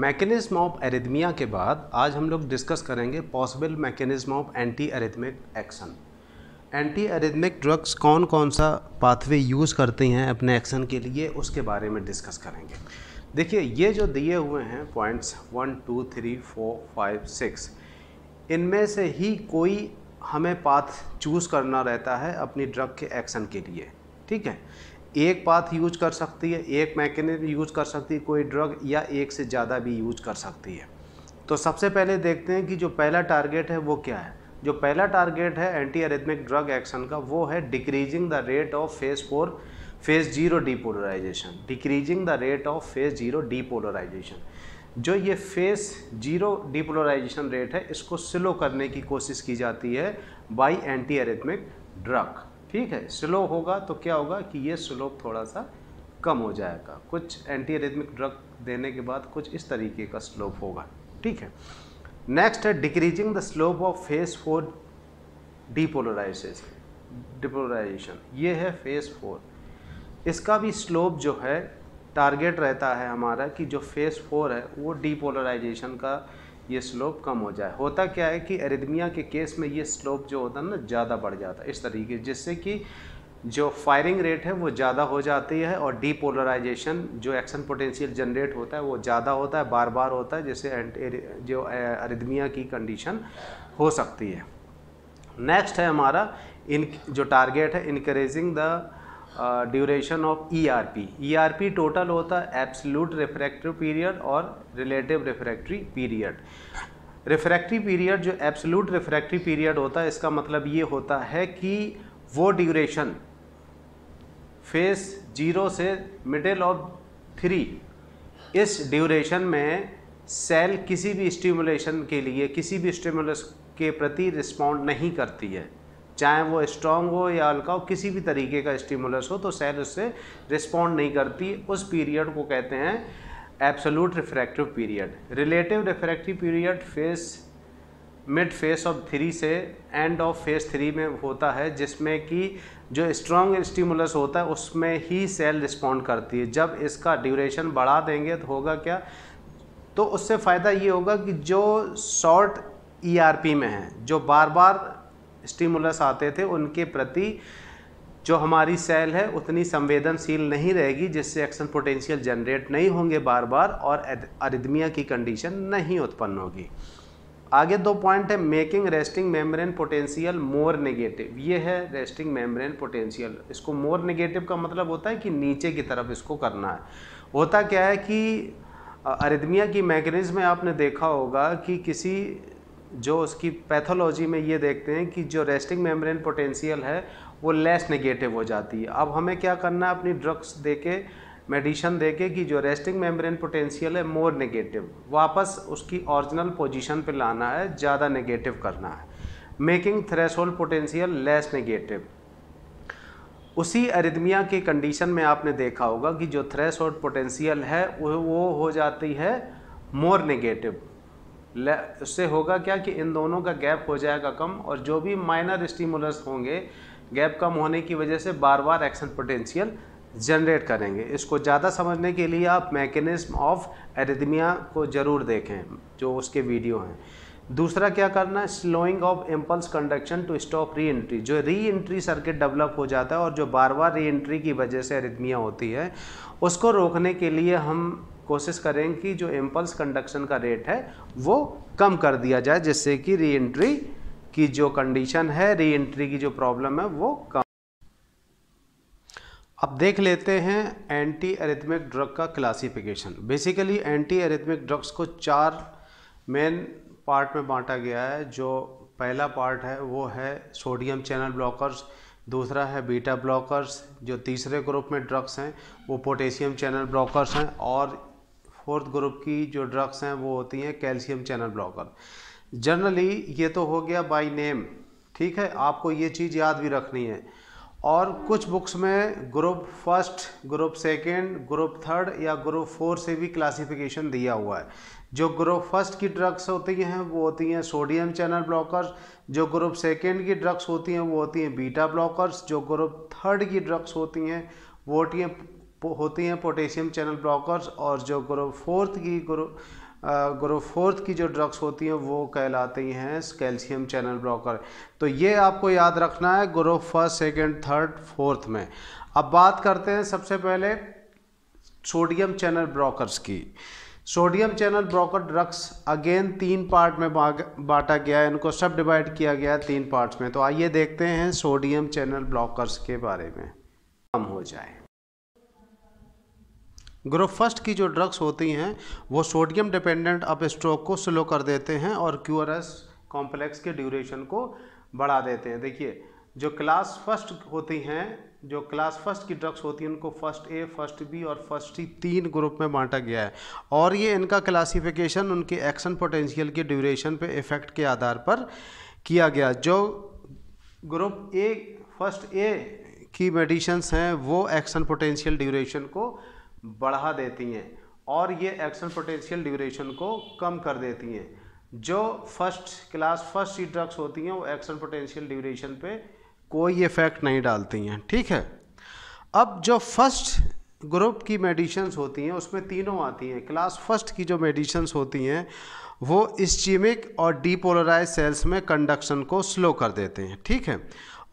mechanism of arrhythmia के बाद आज हम लोग डिस्कस करेंगे possible mechanism of antiarrhythmic action antiarrhythmic drugs कौन कौन सा पाथवे यूज़ करते हैं अपने एक्शन के लिए उसके बारे में डिस्कस करेंगे देखिए ये जो दिए हुए हैं points one two three four five six इनमें से ही कोई हमें पाथ चूज़ करना रहता है अपनी ड्रग के एक्शन के लिए ठीक है एक पाथ यूज कर सकती है एक मैकेनिज्म यूज कर सकती है कोई ड्रग या एक से ज़्यादा भी यूज कर सकती है तो सबसे पहले देखते हैं कि जो पहला टारगेट है वो क्या है जो पहला टारगेट है एंटी अरिथमिक ड्रग एक्शन का वो है decreasing the rate of phase four phase zero depolarization decreasing the rate of phase zero depolarization जो ये फेज जीरो डीपोलराइजेशन रेट है इसको स्लो करने की कोशिश की जाती है बाई एंटी अरिथमिक ड्रग ठीक है स्लो होगा तो क्या होगा कि ये स्लोप थोड़ा सा कम हो जाएगा कुछ एंटी रिदमिक ड्रग देने के बाद कुछ इस तरीके का स्लोप होगा ठीक है नेक्स्ट है decreasing the slope of phase four depolarisation depolarisation ये है फेस फोर इसका भी स्लोप जो है टारगेट रहता है हमारा कि जो फेस फोर है वो डिपोलराइजेशन का ये स्लोप कम हो जाए होता क्या है कि एरिदमिया के केस में ये स्लोप जो होता है ना ज़्यादा बढ़ जाता है इस तरीके जिससे कि जो फायरिंग रेट है वो ज़्यादा हो जाती है और डीपोलराइजेशन जो एक्शन पोटेंशियल जनरेट होता है वो ज़्यादा होता है बार बार होता है जिससे जो अरिदमिया की कंडीशन हो सकती है नेक्स्ट है हमारा इन जो टारगेट है increasing the duration of ERP ERP total होता है एब्सलूट रिफ्रैक्टिव पीरियड और relative refractory period refractory period जो एब्सलूट रिफ्रैक्ट्री पीरियड होता है इसका मतलब ये होता है कि वो ड्यूरेशन फेस जीरो से मिडिल ऑफ थ्री इस ड्यूरेशन में सेल किसी भी स्टिमुलेशन के लिए किसी भी स्टिमुलस के प्रति रिस्पॉन्ड नहीं करती है चाहे वो स्ट्रॉन्ग हो या हल्का हो किसी भी तरीके का स्टिमुलस हो तो सेल उससे रिस्पॉन्ड नहीं करती उस पीरियड को कहते हैं absolute refractive period relative refractive period phase mid phase of three से एंड ऑफ फेस थ्री में होता है जिसमें कि जो स्ट्रॉन्ग स्टिमुलस होता है उसमें ही सेल रिस्पॉन्ड करती है जब इसका ड्यूरेशन बढ़ा देंगे तो होगा क्या तो उससे फ़ायदा ये होगा कि जो शॉर्ट ईआरपी e में है जो बार बार स्टिमुलस आते थे उनके प्रति जो हमारी सेल है उतनी संवेदनशील नहीं रहेगी जिससे एक्शन पोटेंशियल जनरेट नहीं होंगे बार बार और अरिदमिया की कंडीशन नहीं उत्पन्न होगी आगे दो पॉइंट है making resting membrane potential more negative ये है रेस्टिंग मेम्ब्रेन पोटेंशियल इसको मोर नेगेटिव का मतलब होता है कि नीचे की तरफ इसको करना है होता क्या है कि अरिदमिया की मैकेनिज्म में आपने देखा होगा कि किसी जो उसकी पैथोलॉजी में ये देखते हैं कि जो रेस्टिंग मेम्ब्रेन पोटेंशियल है वो लेस नेगेटिव हो जाती है अब हमें क्या करना है अपनी ड्रग्स दे के मेडिसन दे के कि जो रेस्टिंग मेम्ब्रेन पोटेंशियल है मोर नेगेटिव वापस उसकी ओरिजिनल पोजीशन पे लाना है ज़्यादा नेगेटिव करना है making threshold potential less negative उसी अरिदमिया के कंडीशन में आपने देखा होगा कि जो थ्रेश होल्ड पोटेंशियल है वो हो जाती है मोर नेगेटिव उससे होगा क्या कि इन दोनों का गैप हो जाएगा कम और जो भी माइनर स्टिमुलस होंगे गैप कम होने की वजह से बार बार एक्शन पोटेंशियल जनरेट करेंगे इसको ज़्यादा समझने के लिए आप मैकेनिज्म ऑफ एरिदमिया को ज़रूर देखें जो उसके वीडियो हैं दूसरा क्या करना है slowing of impulse conduction to stop re entry जो री एंट्री सर्किट डेवलप हो जाता है और जो बार बार री एंट्री की वजह से एरिदमिया होती है उसको रोकने के लिए हम कोशिश करें कि जो इम्पल्स कंडक्शन का रेट है वो कम कर दिया जाए जिससे कि री एंट्री की जो कंडीशन है री एंट्री की जो प्रॉब्लम है वो कम अब देख लेते हैं एंटी एरिथमिक ड्रग का classification basically antiarrhythmic drugs को चार मेन पार्ट में बांटा गया है जो पहला पार्ट है वो है सोडियम चैनल ब्लॉकर्स दूसरा है बीटा ब्लॉकर्स जो तीसरे ग्रुप में ड्रग्स हैं वो पोटेशियम चैनल ब्लॉकर्स हैं और फोर्थ ग्रुप की जो ड्रग्स हैं वो होती हैं कैल्शियम चैनल ब्लॉकर जनरली ये तो हो गया बाई नेम ठीक है आपको ये चीज़ याद भी रखनी है और कुछ बुक्स में group first group second, group third या ग्रुप फोर से भी क्लासिफिकेशन दिया हुआ है जो ग्रुप फर्स्ट की ड्रग्स होती हैं वो होती हैं सोडियम चैनल ब्लॉकर्स जो ग्रुप सेकंड की ड्रग्स होती हैं वो होती हैं बीटा ब्लॉकर्स जो ग्रुप थर्ड की ड्रग्स होती हैं वो होती हैं होती हैं पोटेशियम चैनल ब्लॉकर्स और जो ग्रो फोर्थ की ग्रो ग्रो फोर्थ की जो ड्रग्स होती हैं वो कहलाती हैं कैल्शियम चैनल ब्लॉकर तो ये आपको याद रखना है group first second third fourth में अब बात करते हैं सबसे पहले सोडियम चैनल ब्रोकर्स की sodium channel blocker drugs again तीन पार्ट में बांटा गया है इनको सब डिवाइड किया गया है तीन पार्ट्स में तो आइए देखते हैं सोडियम चैनल ब्लॉकर्स के बारे में कम हो जाए ग्रुप फर्स्ट की जो ड्रग्स होती हैं वो सोडियम डिपेंडेंट अप स्ट्रोक को स्लो कर देते हैं और क्यू आर एस कॉम्प्लेक्स के ड्यूरेशन को बढ़ा देते हैं देखिए जो क्लास फर्स्ट होती हैं जो क्लास फर्स्ट की ड्रग्स होती हैं उनको फर्स्ट ए फर्स्ट बी और फर्स्ट सी तीन ग्रुप में बांटा गया है और ये इनका क्लासिफिकेशन उनके एक्शन पोटेंशियल के ड्यूरेशन पे इफ़ेक्ट के आधार पर किया गया जो ग्रुप ए फर्स्ट ए की मेडिशंस हैं वो एक्शन पोटेंशियल ड्यूरेशन को बढ़ा देती हैं और ये एक्शन पोटेंशियल ड्यूरेशन को कम कर देती हैं जो first class first C drugs होती हैं वो एक्शन पोटेंशियल ड्यूरेशन पे कोई इफ़ेक्ट नहीं डालती हैं ठीक है अब जो फर्स्ट ग्रुप की मेडिशंस होती हैं उसमें तीनों आती हैं क्लास फर्स्ट की जो मेडिशंस होती हैं वो स्चीमिक और डीपोलराइज सेल्स में कंडक्शन को स्लो कर देते हैं ठीक है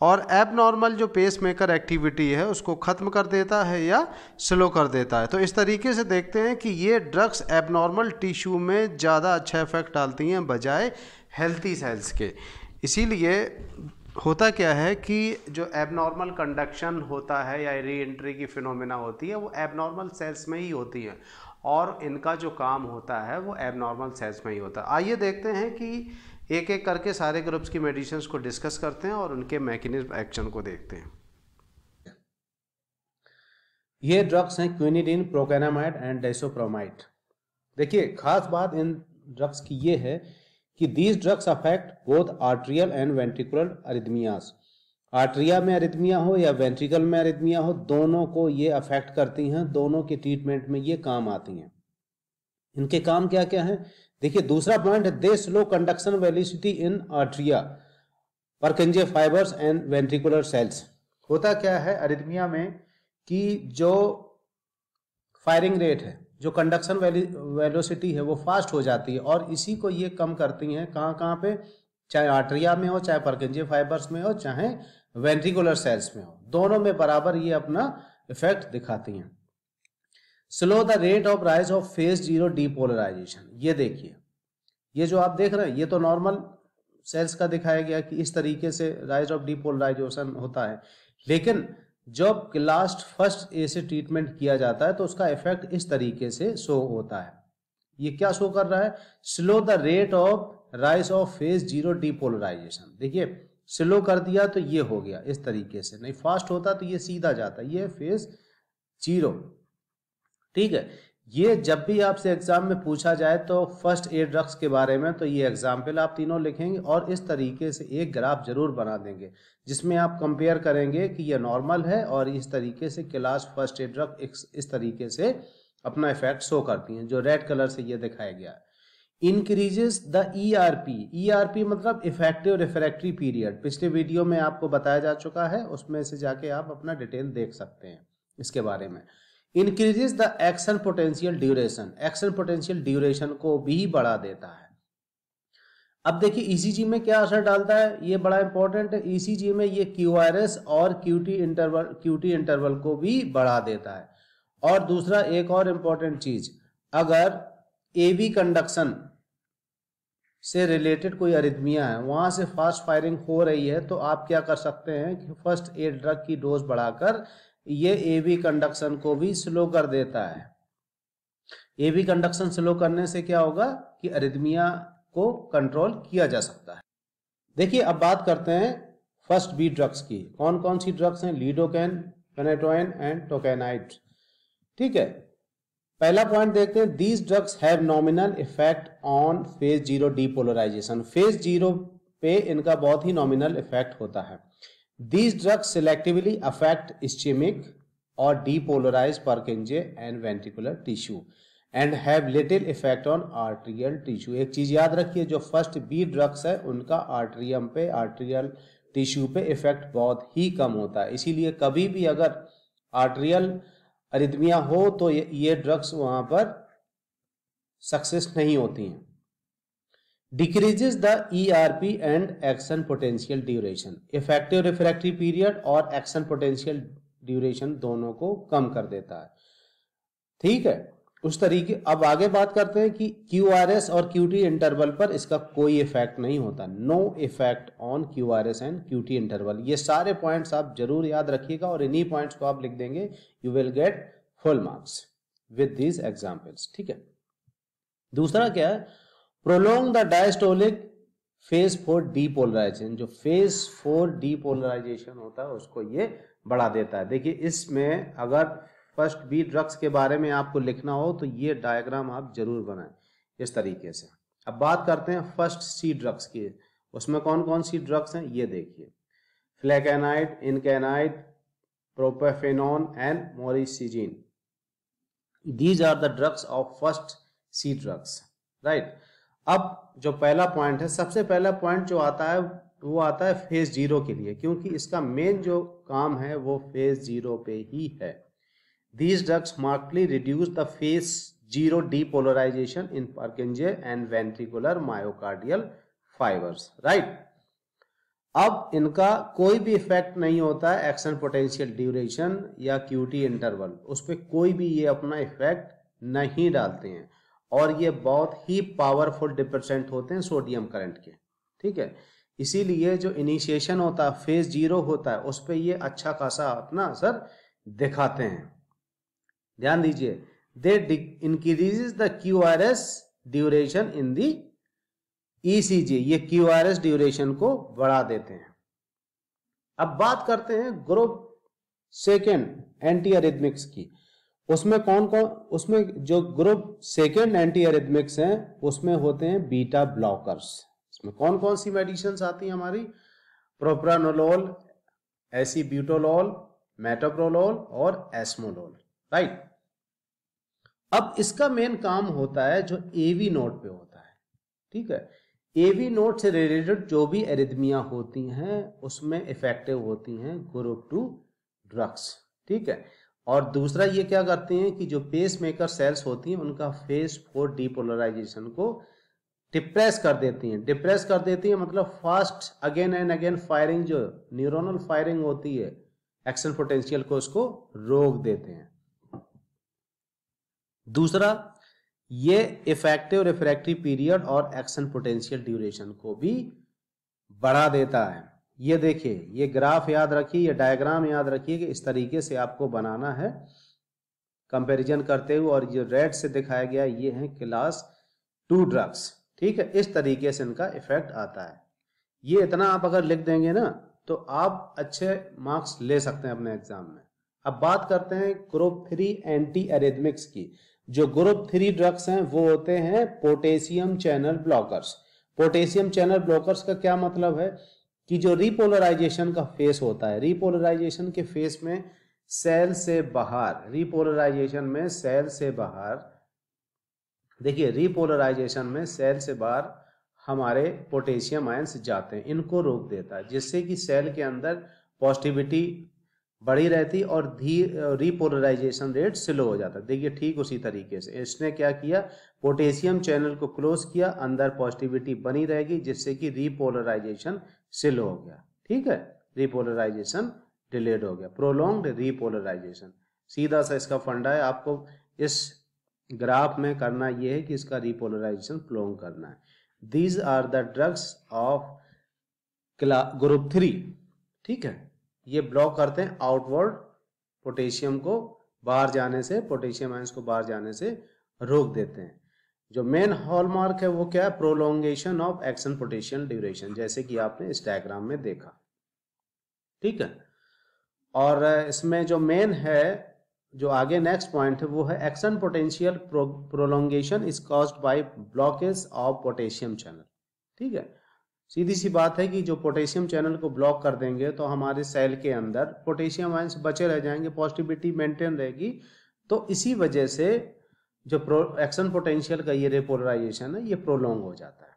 और एबनॉर्मल जो पेस मेकर एक्टिविटी है उसको ख़त्म कर देता है या स्लो कर देता है तो इस तरीके से देखते हैं कि ये ड्रग्स एबनॉर्मल टिश्यू में ज़्यादा अच्छा इफेक्ट डालती हैं बजाय हेल्थी सेल्स के इसीलिए होता क्या है कि जो एबनॉर्मल कंडक्शन होता है या री एंट्री की फिनोमेना होती है वो एबनॉर्मल सेल्स में ही होती है और इनका जो काम होता है वो एबनॉर्मल सेल्स में ही होता है आइए देखते हैं कि एक एक करके सारे ग्रुप्स की मेडिसिन को डिस्कस करते हैं और उनके मैकेनिज्म एक्शन को देखते हैं ये ड्रग्स हैं क्विनिडिन प्रोकेनामाइड एंड डेसोप्रोमाइड देखिए खास बात इन ड्रग्स की ये है कि these drugs affect both atrial and ventricular arrhythmias atria में अरिदमिया हो या वेंट्रिकल में अरिदमिया हो दोनों को ये अफेक्ट करती हैं दोनों के ट्रीटमेंट में ये काम आती हैं इनके काम क्या क्या है देखिए दूसरा पॉइंट है they slow conduction velocity in atria Purkinje fibres and ventricular cells होता क्या है अरिथमिया में कि जो फायरिंग रेट है जो कंडक्शन वेलोसिटी है वो फास्ट हो जाती है और इसी को ये कम करती हैं कहाँ कहाँ पे चाहे आर्ट्रिया में हो चाहे परकंजे फाइबर्स में हो चाहे वेंट्रिकुलर सेल्स में हो दोनों में बराबर ये अपना इफेक्ट दिखाती हैं slow the rate of rise of phase zero depolarisation ये देखिए ये जो आप देख रहे हैं ये तो नॉर्मल सेल्स का दिखाया गया कि इस तरीके से राइज ऑफ डीपोलराइजेशन होता है लेकिन जब लास्ट फर्स्ट ए से ट्रीटमेंट किया जाता है तो उसका इफेक्ट इस तरीके से शो होता है ये क्या शो कर रहा है slow the rate of rise of phase zero depolarisation देखिए स्लो कर दिया तो ये हो गया इस तरीके से नहीं फास्ट होता तो ये सीधा जाता ये फेज जीरो ठीक है ये जब भी आपसे एग्जाम में पूछा जाए तो फर्स्ट एड ड्रग्स के बारे में तो ये एग्जाम्पल आप तीनों लिखेंगे और इस तरीके से एक ग्राफ जरूर बना देंगे जिसमें आप कंपेयर करेंगे कि ये नॉर्मल है और इस तरीके से क्लास फर्स्ट एड ड्रग इस तरीके से अपना इफेक्ट शो करती हैं जो रेड कलर से ये दिखाया गया है the E R P E R P मतलब इफेक्टिव रिफ्रैक्टरी पीरियड पिछले वीडियो में आपको बताया जा चुका है उसमें से जाके आप अपना डिटेल देख सकते हैं इसके बारे में increases the action potential duration action potential duration को भी बढ़ा देता है अब देखिए ईसीजी e में क्या असर डालता है ये बड़ा इंपॉर्टेंट है ईसीजी e में ये क्यू और क्यूटी इंटरवल क्यूटी इंटरवल को भी बढ़ा देता है और दूसरा एक और इंपॉर्टेंट चीज अगर एवी कंडक्शन से रिलेटेड कोई अरिदमिया है वहां से फास्ट फायरिंग हो रही है तो आप क्या कर सकते हैं कि फर्स्ट एड ड्रग की डोज बढ़ाकर ये ए बी कंडक्शन को भी स्लो कर देता है ए बी कंडक्शन स्लो करने से क्या होगा कि अरिदमिया को कंट्रोल किया जा सकता है देखिए अब बात करते हैं फर्स्ट बी ड्रग्स की कौन कौन सी ड्रग्स हैं लीडोकैन पेनेटोइन एंड टोकेनाइट ठीक है पहला पॉइंट देखते हैं these drugs have nominal effect on phase zero depolarisation phase zero पे इनका बहुत ही नॉमिनल इफेक्ट होता है These drugs selectively affect ischemic or depolarized Purkinje and ventricular tissue and have little effect on atrial tissue एक चीज याद रखिए जो फर्स्ट बी ड्रग्स है उनका आर्ट्रियम पे आर्ट्रियल टिश्यू पे इफेक्ट बहुत ही कम होता है इसीलिए कभी भी अगर आर्ट्रियल अरिदमिया हो तो ये ड्रग्स वहां पर सक्सेस नहीं होती हैं decreases the P and action potential duration effective refractory period और एक्शन पोटेंशियल ड्यूरेशन दोनों को कम कर देता है ठीक है उस तरीके अब आगे बात करते हैं कि क्यू आर एस और क्यू टी इंटरवल पर इसका कोई इफेक्ट नहीं होता no effect on Q R S and Q T interval ये सारे पॉइंट्स आप जरूर याद रखिएगा और इन्हीं पॉइंट्स को आप लिख देंगे you will get full marks with these examples ठीक है दूसरा क्या है prolong the diastolic phase four depolarisation जो फेज फोर डीपोलराइजेशन होता है उसको ये बढ़ा देता है देखिए इसमें अगर फर्स्ट बी ड्रग्स के बारे में आपको लिखना हो तो ये डायग्राम आप जरूर बनाएं इस तरीके से अब बात करते हैं फर्स्ट सी ड्रग्स की उसमें कौन कौन सी ड्रग्स हैं ये देखिए flecainide encainide propafenone and moricizine these are the drugs of first C drugs right अब जो पहला पॉइंट है सबसे पहला पॉइंट जो आता है वो आता है फेज जीरो के लिए क्योंकि इसका मेन जो काम है वो फेज जीरो पे ही है these drugs markedly reduce the phase zero depolarisation in Purkinje and ventricular myocardial fibres right अब इनका कोई भी इफेक्ट नहीं होता है एक्शन पोटेंशियल ड्यूरेशन या क्यूटी इंटरवल उस पर कोई भी ये अपना इफेक्ट नहीं डालते हैं और ये बहुत ही पावरफुल डिपरसेंट होते हैं सोडियम करंट के ठीक है इसीलिए जो इनिशिएशन होता है फेज जीरो होता है उस पर ये अच्छा खासा अपना असर दिखाते हैं ध्यान दीजिए they increase the Q R S duration in the G ये क्यू आर एस ड्यूरेशन को बढ़ा देते हैं अब बात करते हैं ग्रुप सेकेंड एंटी अरिदमिक्स की उसमें कौन कौन उसमें जो ग्रुप सेकेंड एंटी एरिथमिक्स हैं उसमें होते हैं बीटा ब्लॉकर्स इसमें कौन कौन सी मेडिसिन आती हैं हमारी प्रोप्रानोलोल एसीब्यूटोलोल मेटोप्रोलोल और एस्मोलोल राइट अब इसका मेन काम होता है जो एवी नोट पे होता है ठीक है एवी नोट से रिलेटेड जो भी एरिथमिया होती हैं उसमें इफेक्टिव होती हैं ग्रुप टू ड्रग्स ठीक है और दूसरा ये क्या करते हैं कि जो पेस मेकर सेल्स होती हैं उनका फेस फोर डीपोलराइजेशन को डिप्रेस कर देती हैं डिप्रेस कर देती हैं मतलब fast again and again firing जो न्यूरोनल फायरिंग होती है एक्शन पोटेंशियल को उसको रोक देते हैं दूसरा ये इफेक्टिव रिफ्रैक्टरी पीरियड और एक्शन पोटेंशियल ड्यूरेशन को भी बढ़ा देता है ये देखिए ये ग्राफ याद रखिए ये डायग्राम याद रखिए कि इस तरीके से आपको बनाना है कंपैरिजन करते हुए और जो रेड से दिखाया गया ये है क्लास टू ड्रग्स ठीक है इस तरीके से इनका इफेक्ट आता है ये इतना आप अगर लिख देंगे ना तो आप अच्छे मार्क्स ले सकते हैं अपने एग्जाम में अब बात करते हैं ग्रुप थ्री एंटी एरेथमिक्स की जो ग्रुप थ्री ड्रग्स हैं वो होते हैं potassium channel blockers potassium channel blockers का क्या मतलब है कि जो रिपोलराइजेशन का फेस होता है रिपोलराइजेशन के फेस में सेल से बाहर रिपोलराइजेशन में सेल से बाहर देखिए रिपोलराइजेशन में सेल से बाहर हमारे पोटेशियम आयंस जाते हैं इनको रोक देता है जिससे कि सेल के अंदर पॉजिटिविटी बढ़ी रहती और रिपोलराइजेशन रेट स्लो हो जाता है देखिए ठीक उसी तरीके से इसने क्या किया पोटेशियम चैनल को क्लोज किया अंदर पॉजिटिविटी बनी रहेगी जिससे कि रिपोलराइजेशन सिल हो गया ठीक है रिपोलराइजेशन डिलेड हो गया प्रोलोंग्ड रिपोलराइजेशन सीधा सा इसका फंडा है आपको इस ग्राफ में करना यह है कि इसका रिपोलराइजेशन प्रोलोंग करना है these are the drugs of group three ठीक है ये ब्लॉक करते हैं आउटवर्ड पोटेशियम को बाहर जाने से पोटेशियम आयंस को बाहर जाने से रोक देते हैं जो मेन हॉलमार्क है वो क्या है prolongation of action potential duration जैसे कि आपने इस डायग्राम में देखा ठीक है और इसमें जो मेन है जो आगे नेक्स्ट पॉइंट है वो है action potential prolongation is caused by blockage of potassium channel ठीक है सीधी सी बात है कि जो पोटेशियम चैनल को ब्लॉक कर देंगे तो हमारे सेल के अंदर पोटेशियम आइंस बचे रह जाएंगे पॉजिटिविटी मेंटेन रहेगी तो इसी वजह से जो प्रो एक्शन पोटेंशियल का ये रेपोलराइजेशन है ये प्रोलोंग हो जाता है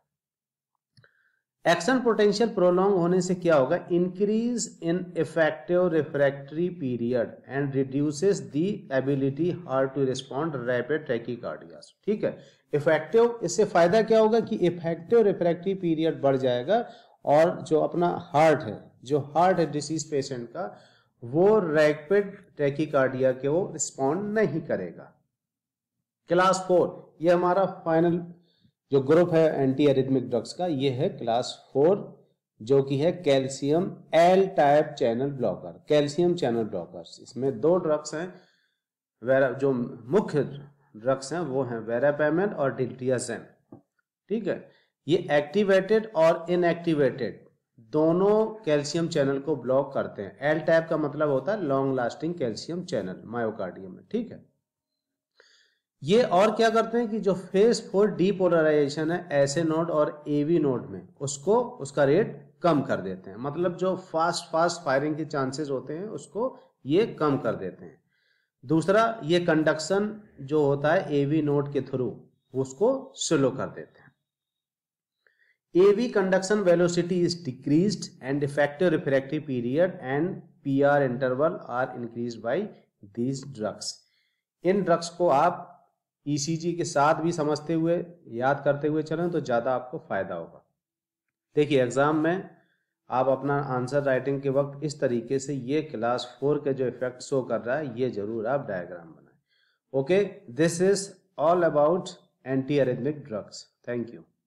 एक्शन पोटेंशियल प्रोलोंग होने से क्या होगा increase in effective refractory period and reduces the ability heart to respond rapid cardia ठीक है इफेक्टिव इससे फायदा क्या होगा कि इफेक्टिव रिफ्रैक्टरी पीरियड बढ़ जाएगा और जो अपना हार्ट है जो हार्ट है डिसीज पेशेंट का वो रैपिड कार्डिया के वो रिस्पॉन्ड नहीं करेगा क्लास फोर ये हमारा फाइनल जो ग्रुप है एंटी एरिथमिक ड्रग्स का ये है क्लास फोर जो कि है calcium L type channel blocker calcium channel blockers इसमें दो ड्रग्स हैं जो मुख्य ड्रग्स हैं वो हैं वेरापेमेंट और डिल्टियाजेन ठीक है ये एक्टिवेटेड और इनएक्टिवेटेड दोनों कैल्शियम चैनल को ब्लॉक करते हैं एल टाइप का मतलब होता है long lasting calcium channel myocardium में ठीक है ये और क्या करते हैं कि जो फेस फोर डीपोलराइजेशन है ऐसे नोड और एवी नोड में उसको उसका रेट कम कर देते हैं मतलब जो फास्ट फास्ट फायरिंग के चांसेस होते हैं उसको ये कम कर देते हैं दूसरा ये कंडक्शन जो होता है एवी नोड के थ्रू उसको स्लो कर देते हैं conduction velocity is decrease and and effective period and P R interval are increase by these drugs इन ड्रग्स को आप ईसीजी e के साथ भी समझते हुए याद करते हुए चलें तो ज़्यादा आपको फायदा होगा देखिए एग्ज़ाम में आप अपना आंसर राइटिंग के वक्त इस तरीके से ये क्लास फोर के जो इफेक्ट शो कर रहा है ये जरूर आप डायग्राम बनाएं okay this is all about antiarrhythmic drugs thank you